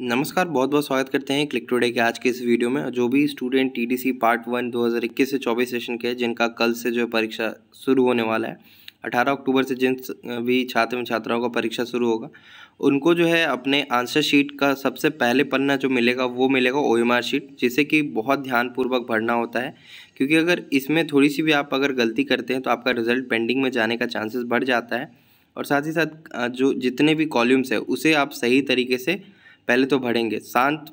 नमस्कार बहुत बहुत स्वागत करते हैं क्लिक टुडे के आज के इस वीडियो में जो भी स्टूडेंट टीडीसी पार्ट वन 2021 से 24 सेशन के जिनका कल से जो परीक्षा शुरू होने वाला है 18 अक्टूबर से जिन भी छात्र छात्राओं का परीक्षा शुरू होगा उनको जो है अपने आंसर शीट का सबसे पहले पन्ना जो मिलेगा वो मिलेगा ओ एम आर शीट जिसे कि बहुत ध्यानपूर्वक भरना होता है क्योंकि अगर इसमें थोड़ी सी भी आप अगर गलती करते हैं तो आपका रिजल्ट पेंडिंग में जाने का चांसेस बढ़ जाता है और साथ ही साथ जो जितने भी कॉल्यूम्स है उसे आप सही तरीके से पहले तो भरेंगे शांत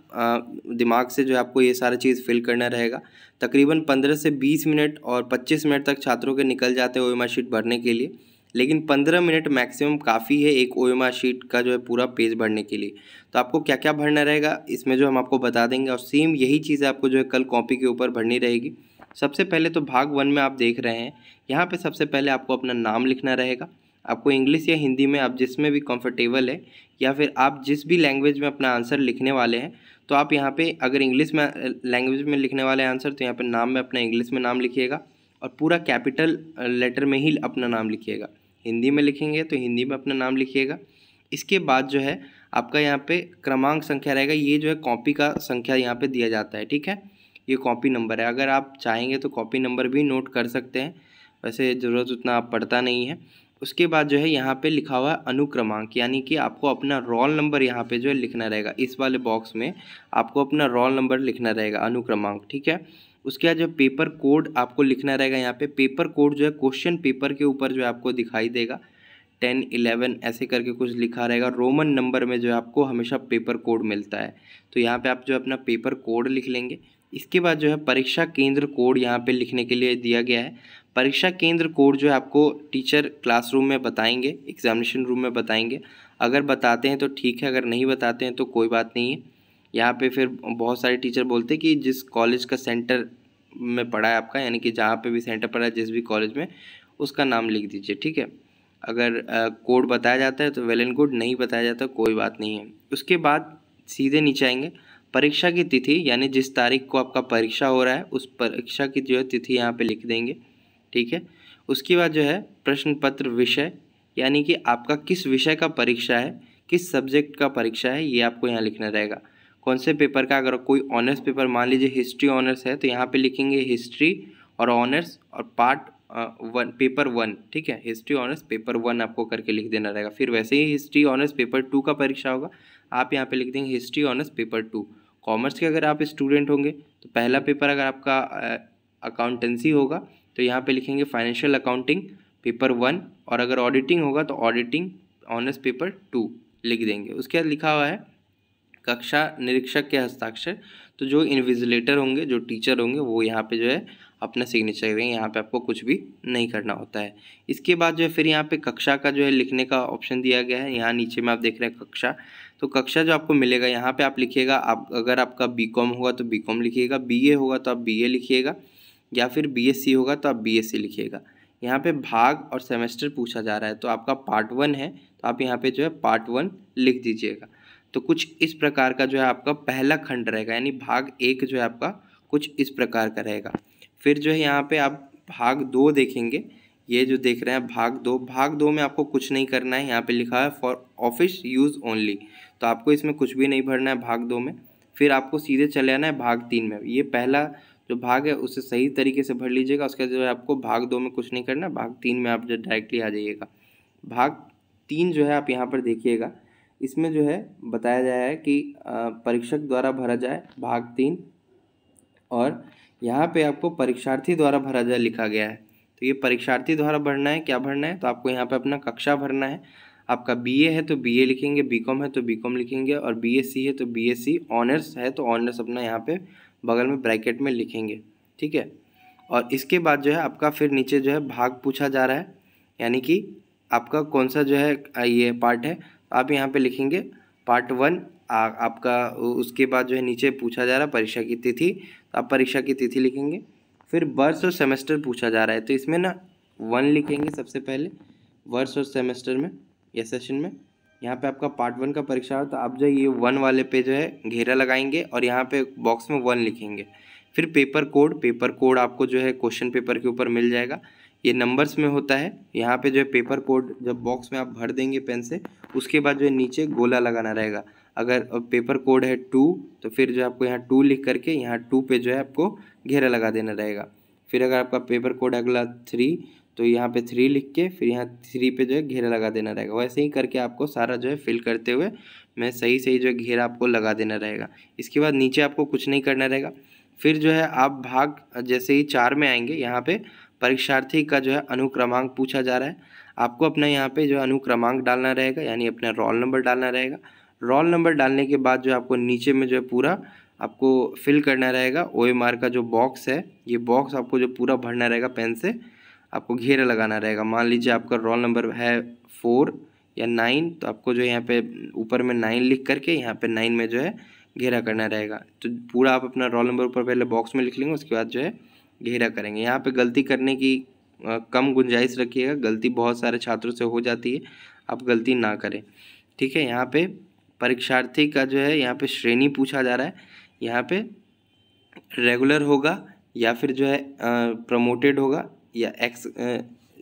दिमाग से जो है आपको ये सारा चीज़ फिल करना रहेगा तकरीबन पंद्रह से बीस मिनट और पच्चीस मिनट तक छात्रों के निकल जाते हैं ओ शीट भरने के लिए लेकिन पंद्रह मिनट मैक्सिमम काफ़ी है एक ओ शीट का जो है पूरा पेज भरने के लिए तो आपको क्या क्या भरना रहेगा इसमें जो हम आपको बता देंगे और सेम यही चीज़ आपको जो है कल कॉपी के ऊपर भरनी रहेगी सबसे पहले तो भाग वन में आप देख रहे हैं यहाँ पे सबसे पहले आपको अपना नाम लिखना रहेगा आपको इंग्लिश या हिंदी में आप जिसमें भी कंफर्टेबल है या फिर आप जिस भी लैंग्वेज में अपना आंसर लिखने वाले हैं तो आप यहाँ पे अगर इंग्लिश में लैंग्वेज में लिखने वाले आंसर तो यहाँ पे नाम में अपना इंग्लिश में नाम लिखिएगा और पूरा कैपिटल लेटर में ही अपना नाम लिखिएगा हिंदी में लिखेंगे तो हिंदी में अपना नाम लिखिएगा इसके बाद जो है आपका यहाँ पर क्रमांक संख्या रहेगा ये जो है कॉपी का संख्या यहाँ पर दिया जाता है ठीक है ये कॉपी नंबर है अगर आप चाहेंगे तो कॉपी नंबर भी नोट कर सकते हैं वैसे ज़रूरत उतना आप पड़ता नहीं है उसके बाद जो है यहाँ पे लिखा हुआ है अनुक्रमांक यानी कि आपको अपना रोल नंबर यहाँ पे जो है लिखना रहेगा इस वाले बॉक्स में आपको अपना रोल नंबर लिखना रहेगा अनुक्रमांक ठीक है उसके बाद जो पेपर कोड आपको लिखना रहेगा यहाँ पे पेपर कोड जो है क्वेश्चन पेपर के ऊपर जो है आपको दिखाई देगा टेन इलेवन ऐसे करके कुछ लिखा रहेगा रोमन नंबर में जो है आपको हमेशा पेपर कोड मिलता है तो यहाँ पे आप जो अपना पेपर कोड लिख लेंगे इसके बाद जो है परीक्षा केंद्र कोड यहाँ पे लिखने के लिए दिया गया है परीक्षा केंद्र कोड जो है आपको टीचर क्लासरूम में बताएंगे एग्जामिनेशन रूम में बताएंगे अगर बताते हैं तो ठीक है अगर नहीं बताते हैं तो कोई बात नहीं है यहाँ पे फिर बहुत सारे टीचर बोलते हैं कि जिस कॉलेज का सेंटर में पढ़ा है आपका यानी कि जहाँ पर भी सेंटर पढ़ा है जिस भी कॉलेज में उसका नाम लिख दीजिए ठीक है अगर कोड बताया जाता है तो वेल एंड गुड नहीं बताया जाता कोई बात नहीं है उसके बाद सीधे नीचे आएंगे परीक्षा की तिथि यानी जिस तारीख को आपका परीक्षा हो रहा है उस परीक्षा की जो है तिथि यहाँ पे लिख देंगे ठीक है उसके बाद जो है प्रश्न पत्र विषय यानी कि आपका किस विषय का परीक्षा है किस सब्जेक्ट का परीक्षा है ये आपको यहाँ लिखना रहेगा कौन से पेपर का अगर कोई ऑनर्स पेपर मान लीजिए हिस्ट्री ऑनर्स है तो यहाँ पे लिखेंगे हिस्ट्री और ऑनर्स और पार्ट वन पेपर वन ठीक है हिस्ट्री ऑनर्स पेपर वन आपको करके लिख देना रहेगा फिर वैसे ही हिस्ट्री ऑनर्स पेपर टू का परीक्षा होगा आप यहाँ पे लिख देंगे history honours paper two commerce के अगर आप स्टूडेंट होंगे तो पहला पेपर अगर आपका अकाउंटेंसी होगा तो यहाँ पे लिखेंगे फाइनेंशियल अकाउंटिंग पेपर वन और अगर ऑडिटिंग होगा तो ऑडिटिंग ऑनर्स पेपर टू लिख देंगे उसके बाद लिखा हुआ है कक्षा निरीक्षक के हस्ताक्षर तो जो इन्विजिलेटर होंगे जो टीचर होंगे वो यहाँ पे जो है अपना सिग्नेचर करेंगे यहाँ पे आपको कुछ भी नहीं करना होता है इसके बाद जो है फिर यहाँ पे कक्षा का जो है लिखने का ऑप्शन दिया गया है यहाँ नीचे में आप देख रहे हैं कक्षा तो कक्षा जो आपको मिलेगा यहाँ पे आप लिखिएगा आप अगर आपका बी होगा तो बी लिखिएगा बी होगा तो आप बी लिखिएगा या फिर बी होगा तो आप बी लिखिएगा यहाँ पे भाग और सेमेस्टर पूछा जा रहा है तो आपका पार्ट वन है तो आप यहाँ पे जो है पार्ट वन लिख दीजिएगा तो कुछ इस प्रकार का जो है आपका पहला खंड रहेगा यानी भाग एक जो है आपका कुछ इस प्रकार का रहेगा फिर जो है यहाँ पे आप भाग दो देखेंगे ये जो देख रहे हैं भाग दो भाग दो में आपको कुछ नहीं करना है यहाँ पे लिखा है फॉर ऑफिस यूज़ ओनली तो आपको इसमें कुछ भी नहीं भरना है भाग दो में फिर आपको सीधे चले आना है भाग तीन में ये पहला जो भाग है उसे सही तरीके से भर लीजिएगा उसका जो है आपको भाग दो में कुछ नहीं करना भाग तीन में आप जो डायरेक्टली आ जाइएगा भाग तीन जो है आप यहाँ पर देखिएगा इसमें जो है बताया गया है कि परीक्षक द्वारा भरा जाए भाग तीन और यहाँ पे आपको परीक्षार्थी द्वारा भरा जाए लिखा गया है तो ये परीक्षार्थी द्वारा भरना है क्या भरना है तो आपको यहाँ पे अपना कक्षा भरना है आपका बीए है तो बीए लिखेंगे बीकॉम है तो बीकॉम लिखेंगे और बीएससी है तो बीएससी ऑनर्स है तो ऑनर्स अपना यहाँ पे बगल में ब्रैकेट में लिखेंगे ठीक है और इसके बाद जो है आपका फिर नीचे जो है भाग पूछा जा रहा है यानी कि आपका कौन सा जो है ये पार्ट है आप यहाँ पर लिखेंगे पार्ट वन आ, आपका उसके बाद जो है नीचे पूछा जा रहा है परीक्षा की तिथि तो आप परीक्षा की तिथि लिखेंगे फिर वर्ष और सेमेस्टर पूछा जा रहा है तो इसमें ना वन लिखेंगे सबसे पहले वर्ष और सेमेस्टर में या सेशन में यहाँ पे आपका पार्ट वन का परीक्षा हो तो आप जो ये वन वाले पे जो है घेरा लगाएंगे और यहाँ पे बॉक्स में वन लिखेंगे फिर पेपर कोड पेपर कोड आपको जो है क्वेश्चन पेपर के ऊपर मिल जाएगा ये नंबर्स में होता है यहाँ पे जो है पेपर कोड जब बॉक्स में आप भर देंगे पेन से उसके बाद जो है नीचे गोला लगाना रहेगा अगर पेपर कोड है टू तो फिर जो आपको यहाँ टू लिख करके यहाँ टू पे जो है आपको घेरा लगा देना रहेगा फिर अगर आपका पेपर कोड अगला थ्री तो यहाँ पे थ्री लिख के फिर यहाँ थ्री पे जो है घेरा लगा देना रहेगा वैसे ही करके आपको सारा जो है फिल करते हुए मैं सही सही जो है घेरा आपको लगा देना रहेगा इसके बाद नीचे आपको कुछ नहीं करना रहेगा फिर जो है आप भाग जैसे ही चार में आएंगे यहाँ पे परीक्षार्थी का जो है अनुक्रमांक पूछा जा रहा है आपको अपना यहाँ पे जो है अनुक्रमांक डालना रहेगा यानी अपना रोल नंबर डालना रहेगा रोल नंबर डालने के बाद जो है आपको नीचे में जो है पूरा आपको फिल करना रहेगा ओ एम आर का जो बॉक्स है ये बॉक्स आपको जो पूरा भरना रहेगा पेन से आपको घेरा लगाना रहेगा मान लीजिए आपका रोल नंबर है फोर या नाइन तो आपको जो यहाँ पे ऊपर में नाइन लिख करके यहाँ पे नाइन में जो है घेरा करना रहेगा तो पूरा आप अपना रोल नंबर ऊपर पहले बॉक्स में लिख लेंगे उसके बाद जो है घेरा करेंगे यहाँ पे गलती करने की कम गुंजाइश रखिएगा गलती बहुत सारे छात्रों से हो जाती है आप गलती ना करें ठीक है यहाँ पे परीक्षार्थी का जो है यहाँ पे श्रेणी पूछा जा रहा है यहाँ पे रेगुलर होगा या फिर जो है प्रमोटेड होगा या एक्स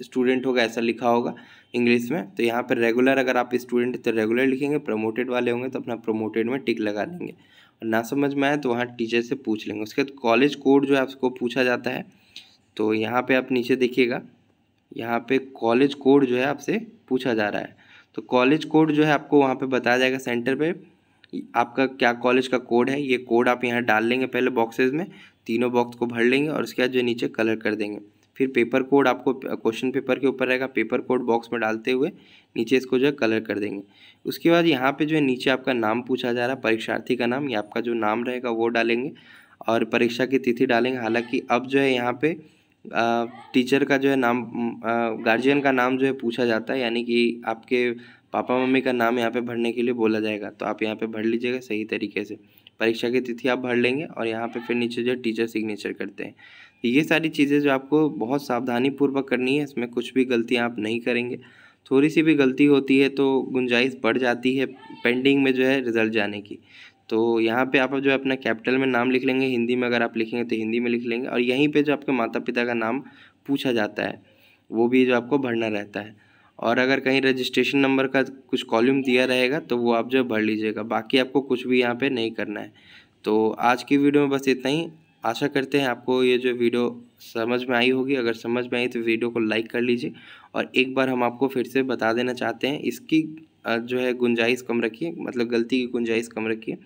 स्टूडेंट होगा ऐसा लिखा होगा इंग्लिश में तो यहाँ पर रेगुलर अगर आप स्टूडेंट तो रेगुलर लिखेंगे प्रमोटेड वाले होंगे तो अपना प्रमोटेड में टिक लगा देंगे ना समझ में आए तो वहाँ टीचर से पूछ लेंगे उसके बाद कॉलेज कोड जो है आपको पूछा जाता है तो यहाँ पे आप नीचे देखिएगा यहाँ पे कॉलेज कोड जो है आपसे पूछा जा रहा है तो कॉलेज कोड जो है आपको वहाँ पे बताया जाएगा सेंटर पे आपका क्या कॉलेज का कोड है ये कोड आप यहाँ डाल लेंगे पहले बॉक्सेज में तीनों बॉक्स को भर लेंगे और उसके बाद जो नीचे कलर कर देंगे फिर पेपर कोड आपको क्वेश्चन पेपर के ऊपर रहेगा पेपर कोड बॉक्स में डालते हुए नीचे इसको जो है कलर कर देंगे उसके बाद यहाँ पे जो है नीचे आपका नाम पूछा जा रहा है परीक्षार्थी का नाम या आपका जो नाम रहेगा वो डालेंगे और परीक्षा की तिथि डालेंगे हालाँकि अब जो है यहाँ पे टीचर का जो है नाम गार्जियन का नाम जो है पूछा जाता है यानी कि आपके पापा मम्मी का नाम यहाँ पे भरने के लिए बोला जाएगा तो आप यहाँ पे भर लीजिएगा सही तरीके से परीक्षा की तिथि आप भर लेंगे और यहाँ पे फिर नीचे जो टीचर सिग्नेचर करते हैं ये सारी चीज़ें जो आपको बहुत सावधानी पूर्वक करनी है इसमें कुछ भी गलतियाँ आप नहीं करेंगे थोड़ी सी भी गलती होती है तो गुंजाइश बढ़ जाती है पेंडिंग में जो है रिज़ल्ट जाने की तो यहाँ पे आप जो है अपना कैपिटल में नाम लिख लेंगे हिंदी में अगर आप लिखेंगे तो हिंदी में लिख लेंगे और यहीं पे जो आपके माता पिता का नाम पूछा जाता है वो भी जो आपको भरना रहता है और अगर कहीं रजिस्ट्रेशन नंबर का कुछ कॉल्यूम दिया रहेगा तो वो आप जो भर लीजिएगा बाकी आपको कुछ भी यहाँ पर नहीं करना है तो आज की वीडियो में बस इतना ही आशा करते हैं आपको ये जो वीडियो समझ में आई होगी अगर समझ में आई तो वीडियो को लाइक कर लीजिए और एक बार हम आपको फिर से बता देना चाहते हैं इसकी जो है गुंजाइश कम रखिए मतलब गलती की गुंजाइश कम रखिए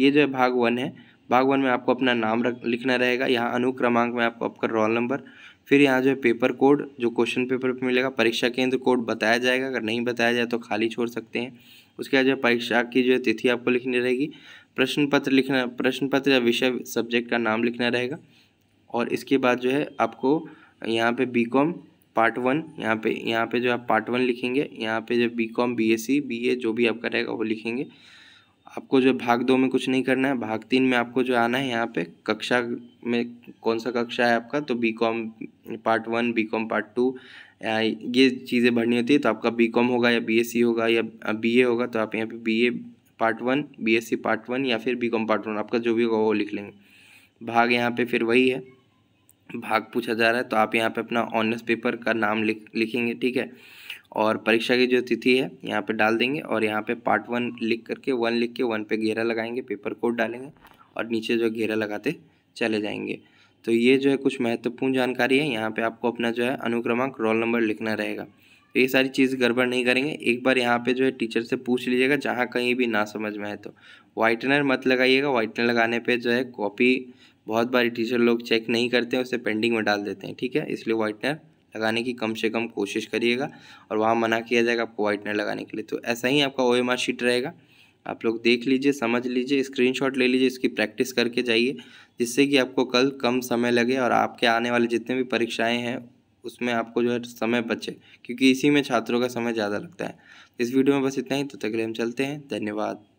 ये जो है भाग वन है भाग वन में आपको अपना नाम रख लिखना रहेगा यहाँ अनुक्रमांक में आपको आपका रोल नंबर फिर यहाँ जो है पेपर कोड जो क्वेश्चन पेपर पर मिलेगा परीक्षा केंद्र कोड बताया जाएगा अगर नहीं बताया जाए तो खाली छोड़ सकते हैं उसके बाद जो परीक्षा की जो है तिथि आपको लिखनी रहेगी प्रश्न पत्र लिखना प्रश्न पत्र या विषय सब्जेक्ट का नाम लिखना रहेगा और इसके बाद जो है आपको यहाँ पे बी कॉम पार्ट वन यहाँ पे यहाँ पे जो आप पार्ट वन लिखेंगे यहाँ पे जो B com B S C B A जो भी आपका रहेगा वो लिखेंगे आपको जो भाग दो में कुछ नहीं करना है भाग तीन में आपको जो आना है यहाँ पे कक्षा में कौन सा कक्षा है आपका तो B com part one B com part two ये चीज़ें भरनी होती है तो आपका बी कॉम होगा या बी एस सी होगा या बी ए होगा तो आप यहाँ पे B A part one BSc part one या फिर बीकॉम पार्ट वन आपका जो भी होगा वो लिख लेंगे भाग यहाँ पे फिर वही है भाग पूछा जा रहा है तो आप यहाँ पे अपना ऑनर्स पेपर का नाम लिख लिखेंगे ठीक है और परीक्षा की जो तिथि है यहाँ पे डाल देंगे और यहाँ पे पार्ट वन लिख करके वन लिख के वन पे घेरा लगाएंगे पेपर कोड डालेंगे और नीचे जो घेरा लगाते चले जाएंगे तो ये जो है कुछ महत्वपूर्ण जानकारी है यहाँ पर आपको अपना जो है अनुक्रमांक रोल नंबर लिखना रहेगा तो ये सारी चीज़ गड़बड़ नहीं करेंगे एक बार यहाँ पे जो है टीचर से पूछ लीजिएगा जहाँ कहीं भी ना समझ में आए तो वाइटनर मत लगाइएगा वाइटनर लगाने पे जो है कॉपी बहुत बार टीचर लोग चेक नहीं करते हैं उसे पेंडिंग में डाल देते हैं ठीक है इसलिए वाइटनर लगाने की कम से कम कोशिश करिएगा और वहाँ मना किया जाएगा आपको वाइटनर लगाने के लिए तो ऐसा ही आपका ओ एम शीट रहेगा आप लोग देख लीजिए समझ लीजिए स्क्रीनशॉट ले लीजिए इसकी प्रैक्टिस करके जाइए जिससे कि आपको कल कम समय लगे और आपके आने वाले जितने भी परीक्षाएं हैं उसमें आपको जो है समय बचे क्योंकि इसी में छात्रों का समय ज़्यादा लगता है इस वीडियो में बस इतना ही तो तक हम चलते हैं धन्यवाद